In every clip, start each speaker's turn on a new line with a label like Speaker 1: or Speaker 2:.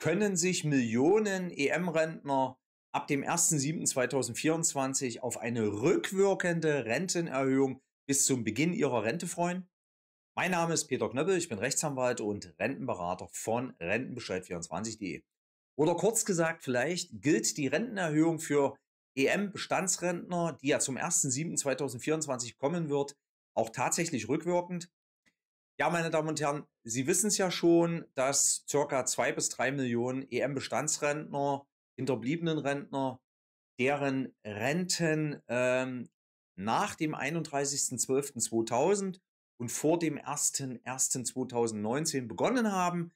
Speaker 1: können sich Millionen EM-Rentner ab dem 1.7.2024 auf eine rückwirkende Rentenerhöhung bis zum Beginn ihrer Rente freuen? Mein Name ist Peter Knöppel, ich bin Rechtsanwalt und Rentenberater von Rentenbescheid24.de. Oder kurz gesagt, vielleicht gilt die Rentenerhöhung für EM-Bestandsrentner, die ja zum 1.7.2024 kommen wird, auch tatsächlich rückwirkend. Ja, meine Damen und Herren, Sie wissen es ja schon, dass ca. 2 bis drei Millionen EM-Bestandsrentner, hinterbliebenen Rentner, deren Renten ähm, nach dem 31.12.2000 und vor dem 1.1.2019 begonnen haben,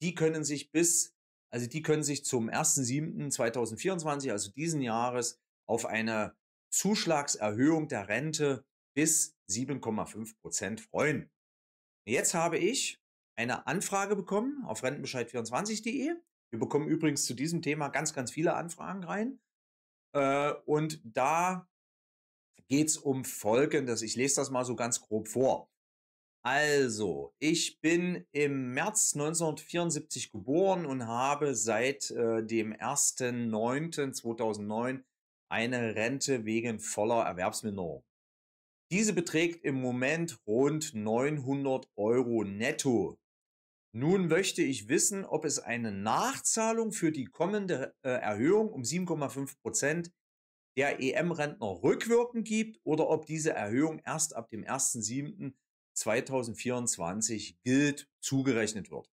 Speaker 1: die können sich bis, also die können sich zum 1.7.2024, also diesen Jahres, auf eine Zuschlagserhöhung der Rente bis 7,5 Prozent freuen. Jetzt habe ich eine Anfrage bekommen auf rentenbescheid24.de. Wir bekommen übrigens zu diesem Thema ganz, ganz viele Anfragen rein. Äh, und da geht es um Folgendes. Ich lese das mal so ganz grob vor. Also, ich bin im März 1974 geboren und habe seit äh, dem 1.9.2009 eine Rente wegen voller Erwerbsminderung. Diese beträgt im Moment rund 900 Euro netto. Nun möchte ich wissen, ob es eine Nachzahlung für die kommende äh, Erhöhung um 7,5 Prozent der EM-Rentner rückwirkend gibt oder ob diese Erhöhung erst ab dem 1.7.2024 gilt, zugerechnet wird.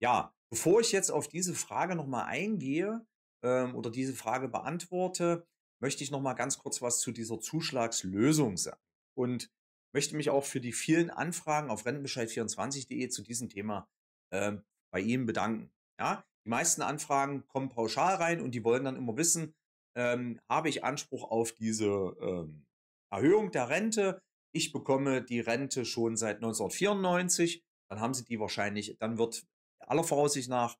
Speaker 1: Ja, bevor ich jetzt auf diese Frage nochmal eingehe ähm, oder diese Frage beantworte, möchte ich nochmal ganz kurz was zu dieser Zuschlagslösung sagen und möchte mich auch für die vielen Anfragen auf rentenbescheid24.de zu diesem Thema äh, bei Ihnen bedanken. Ja, die meisten Anfragen kommen pauschal rein und die wollen dann immer wissen, ähm, habe ich Anspruch auf diese ähm, Erhöhung der Rente? Ich bekomme die Rente schon seit 1994. Dann haben Sie die wahrscheinlich, dann wird aller Voraussicht nach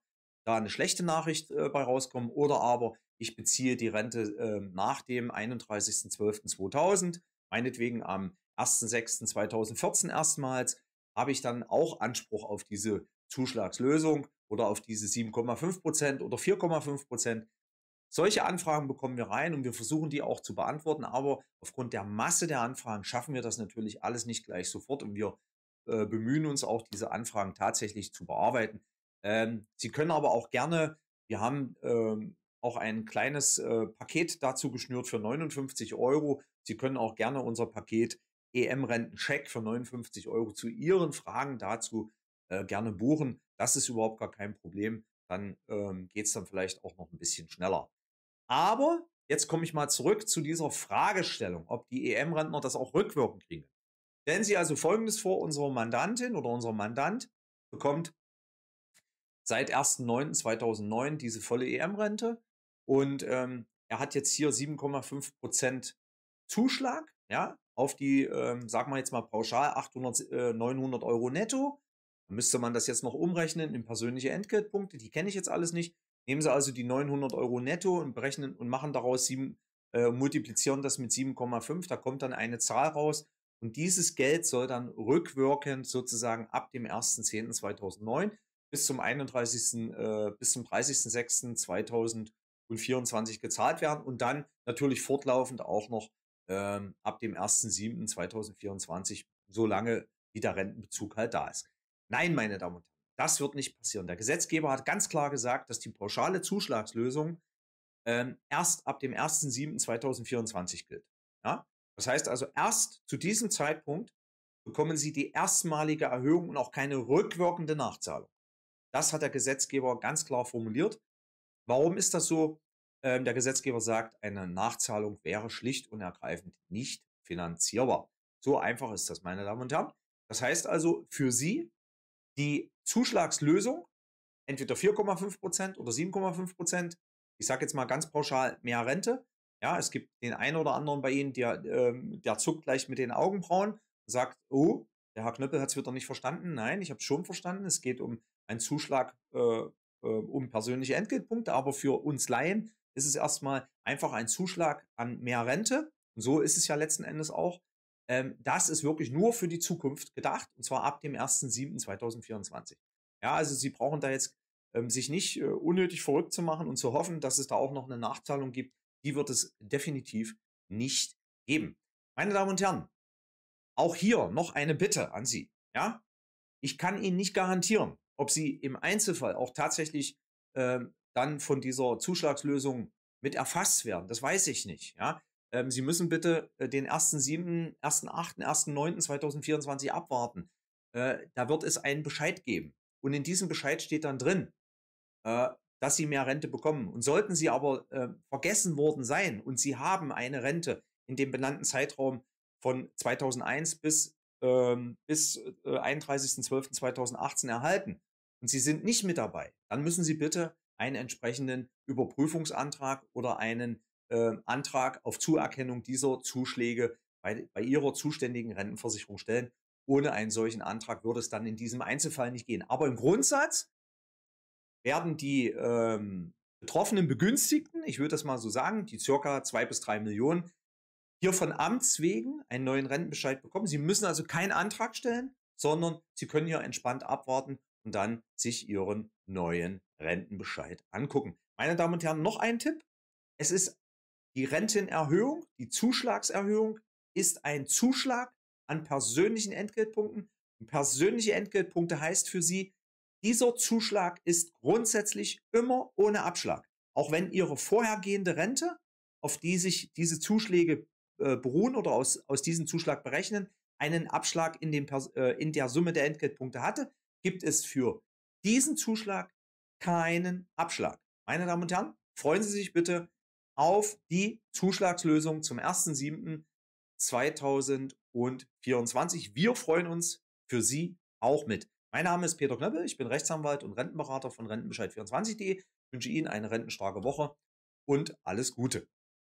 Speaker 1: da eine schlechte Nachricht äh, bei rauskommen oder aber ich beziehe die Rente äh, nach dem 31.12.2000 meinetwegen am 1.6.2014 erstmals, habe ich dann auch Anspruch auf diese Zuschlagslösung oder auf diese 7,5 oder 4,5 Solche Anfragen bekommen wir rein und wir versuchen die auch zu beantworten, aber aufgrund der Masse der Anfragen schaffen wir das natürlich alles nicht gleich sofort und wir äh, bemühen uns auch, diese Anfragen tatsächlich zu bearbeiten. Ähm, Sie können aber auch gerne, wir haben ähm, auch ein kleines äh, Paket dazu geschnürt für 59 Euro, Sie können auch gerne unser Paket em renten check für 59 Euro zu Ihren Fragen dazu äh, gerne buchen. Das ist überhaupt gar kein Problem. Dann ähm, geht dann vielleicht auch noch ein bisschen schneller. Aber jetzt komme ich mal zurück zu dieser Fragestellung, ob die EM-Rentner das auch rückwirkend kriegen. Stellen Sie also Folgendes vor, unsere Mandantin oder unser Mandant bekommt seit 1.9.2009 diese volle EM-Rente und ähm, er hat jetzt hier 7,5 Prozent Zuschlag, ja, auf die, ähm, sag mal jetzt mal pauschal 800, äh, 900 Euro netto. Dann müsste man das jetzt noch umrechnen in persönliche Entgeltpunkte, die kenne ich jetzt alles nicht. Nehmen Sie also die 900 Euro netto und berechnen und machen daraus 7, äh, multiplizieren das mit 7,5, da kommt dann eine Zahl raus. Und dieses Geld soll dann rückwirkend sozusagen ab dem 1.10.2009 bis zum 31. Äh, bis zum 30.06.2024 gezahlt werden und dann natürlich fortlaufend auch noch ähm, ab dem 1.7.2024, solange wie der Rentenbezug halt da ist. Nein, meine Damen und Herren, das wird nicht passieren. Der Gesetzgeber hat ganz klar gesagt, dass die pauschale Zuschlagslösung ähm, erst ab dem 1.7.2024 gilt. Ja? Das heißt also, erst zu diesem Zeitpunkt bekommen Sie die erstmalige Erhöhung und auch keine rückwirkende Nachzahlung. Das hat der Gesetzgeber ganz klar formuliert. Warum ist das so? Ähm, der Gesetzgeber sagt, eine Nachzahlung wäre schlicht und ergreifend nicht finanzierbar. So einfach ist das, meine Damen und Herren. Das heißt also für Sie die Zuschlagslösung, entweder 4,5% Prozent oder 7,5%, Prozent. ich sage jetzt mal ganz pauschal mehr Rente. Ja, es gibt den einen oder anderen bei Ihnen, der, ähm, der zuckt gleich mit den Augenbrauen und sagt, oh, der Herr Knöppel hat es wieder nicht verstanden. Nein, ich habe es schon verstanden. Es geht um einen Zuschlag äh, äh, um persönliche Entgeltpunkte, aber für uns Laien ist es erstmal einfach ein Zuschlag an mehr Rente. Und so ist es ja letzten Endes auch. Ähm, das ist wirklich nur für die Zukunft gedacht, und zwar ab dem 1.7.2024. Ja, also Sie brauchen da jetzt ähm, sich nicht äh, unnötig verrückt zu machen und zu hoffen, dass es da auch noch eine Nachzahlung gibt. Die wird es definitiv nicht geben. Meine Damen und Herren, auch hier noch eine Bitte an Sie. Ja, ich kann Ihnen nicht garantieren, ob Sie im Einzelfall auch tatsächlich ähm, dann von dieser Zuschlagslösung mit erfasst werden. Das weiß ich nicht. Ja? Ähm, Sie müssen bitte äh, den 1.7., 1.8., 1.9.2024 abwarten. Äh, da wird es einen Bescheid geben. Und in diesem Bescheid steht dann drin, äh, dass Sie mehr Rente bekommen. Und sollten Sie aber äh, vergessen worden sein und Sie haben eine Rente in dem benannten Zeitraum von 2001 bis, ähm, bis äh, 31.12.2018 erhalten und Sie sind nicht mit dabei, dann müssen Sie bitte einen entsprechenden Überprüfungsantrag oder einen äh, Antrag auf Zuerkennung dieser Zuschläge bei, bei ihrer zuständigen Rentenversicherung stellen. Ohne einen solchen Antrag würde es dann in diesem Einzelfall nicht gehen. Aber im Grundsatz werden die ähm, betroffenen Begünstigten, ich würde das mal so sagen, die circa zwei bis drei Millionen, hier von Amts wegen einen neuen Rentenbescheid bekommen. Sie müssen also keinen Antrag stellen, sondern Sie können hier entspannt abwarten und dann sich ihren neuen Rentenbescheid angucken. Meine Damen und Herren, noch ein Tipp. Es ist die Rentenerhöhung, die Zuschlagserhöhung ist ein Zuschlag an persönlichen Entgeltpunkten. Und persönliche Entgeltpunkte heißt für Sie, dieser Zuschlag ist grundsätzlich immer ohne Abschlag. Auch wenn Ihre vorhergehende Rente, auf die sich diese Zuschläge äh, beruhen oder aus, aus diesem Zuschlag berechnen, einen Abschlag in, dem, äh, in der Summe der Entgeltpunkte hatte, gibt es für diesen Zuschlag keinen Abschlag. Meine Damen und Herren, freuen Sie sich bitte auf die Zuschlagslösung zum 1.7.2024. Wir freuen uns für Sie auch mit. Mein Name ist Peter Knöppel, ich bin Rechtsanwalt und Rentenberater von Rentenbescheid24.de. Ich wünsche Ihnen eine rentenstarke Woche und alles Gute.